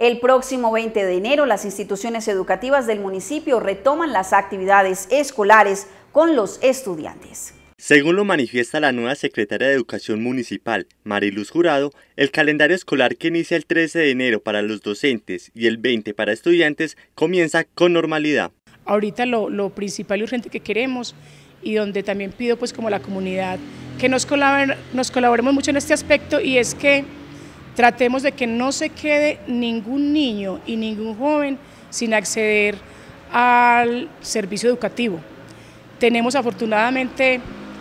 El próximo 20 de enero, las instituciones educativas del municipio retoman las actividades escolares con los estudiantes. Según lo manifiesta la nueva secretaria de Educación Municipal, Mariluz Jurado, el calendario escolar que inicia el 13 de enero para los docentes y el 20 para estudiantes comienza con normalidad. Ahorita lo, principal y urgente que queremos y donde también pido pues como la comunidad que nos, nos colaboremos mucho en este aspecto y es que Tratemos de que no se quede ningún niño y ningún joven sin acceder al servicio educativo. Tenemos afortunadamente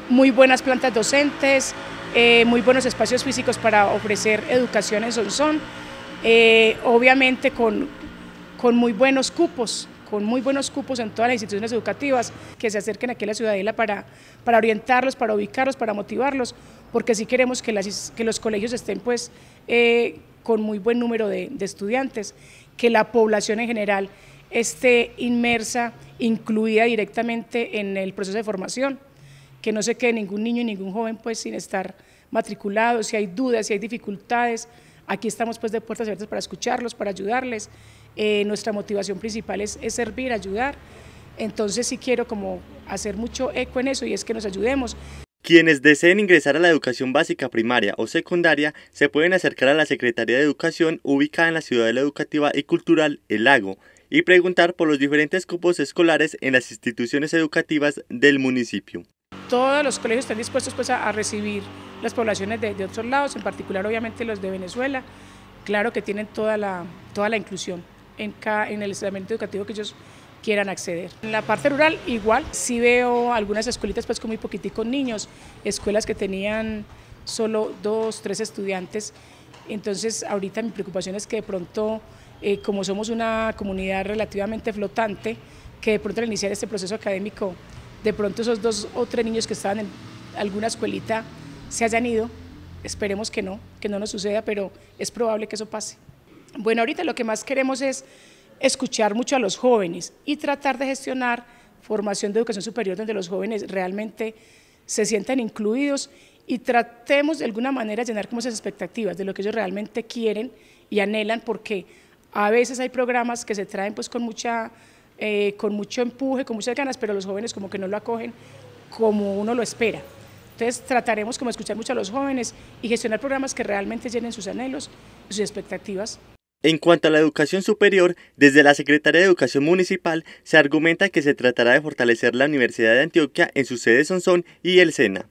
muy buenas plantas docentes, eh, muy buenos espacios físicos para ofrecer educación en Sonsón, eh, obviamente con, con muy buenos cupos con muy buenos cupos en todas las instituciones educativas, que se acerquen aquí a la ciudadela para, orientarlos, para ubicarlos, para motivarlos, porque si queremos que, las, que los colegios estén pues eh, con muy buen número de, estudiantes, que la población en general esté inmersa, incluida directamente en el proceso de formación, que no se quede ningún niño y ningún joven pues sin estar matriculado, si hay dudas, si hay dificultades, aquí estamos pues de puertas abiertas para escucharlos, para ayudarles eh, nuestra motivación principal es, es servir, ayudar. Entonces sí quiero como hacer mucho eco en eso y es que nos ayudemos. Quienes deseen ingresar a la educación básica primaria o secundaria se pueden acercar a la Secretaría de Educación ubicada en la Ciudad Educativa y Cultural El Lago y preguntar por los diferentes cupos escolares en las instituciones educativas del municipio. Todos los colegios están dispuestos pues, a, recibir las poblaciones de, de otros lados, en particular obviamente los de Venezuela. Claro que tienen toda la, toda la inclusión en, el establecimiento educativo que ellos quieran acceder. En la parte rural igual, sí veo algunas escuelitas pues con muy poquiticos niños, escuelas que tenían solo dos, tres estudiantes, entonces ahorita mi preocupación es que de pronto, eh, como somos una comunidad relativamente flotante, que de pronto al iniciar este proceso académico, de pronto esos dos o tres niños que estaban en alguna escuelita se hayan ido, esperemos que no, que no nos suceda, pero es probable que eso pase. Bueno, ahorita lo que más queremos es escuchar mucho a los jóvenes y tratar de gestionar formación de educación superior donde los jóvenes realmente se sientan incluidos y tratemos de alguna manera llenar como esas expectativas de lo que ellos realmente quieren y anhelan porque a veces hay programas que se traen pues con mucha eh, con mucho empuje, con muchas ganas, pero los jóvenes como que no lo acogen como uno lo espera. Entonces trataremos como escuchar mucho a los jóvenes y gestionar programas que realmente llenen sus anhelos sus expectativas. En cuanto a la educación superior, desde la Secretaría de Educación Municipal se argumenta que se tratará de fortalecer la Universidad de Antioquia en sus sedes Sonsón y el SENA.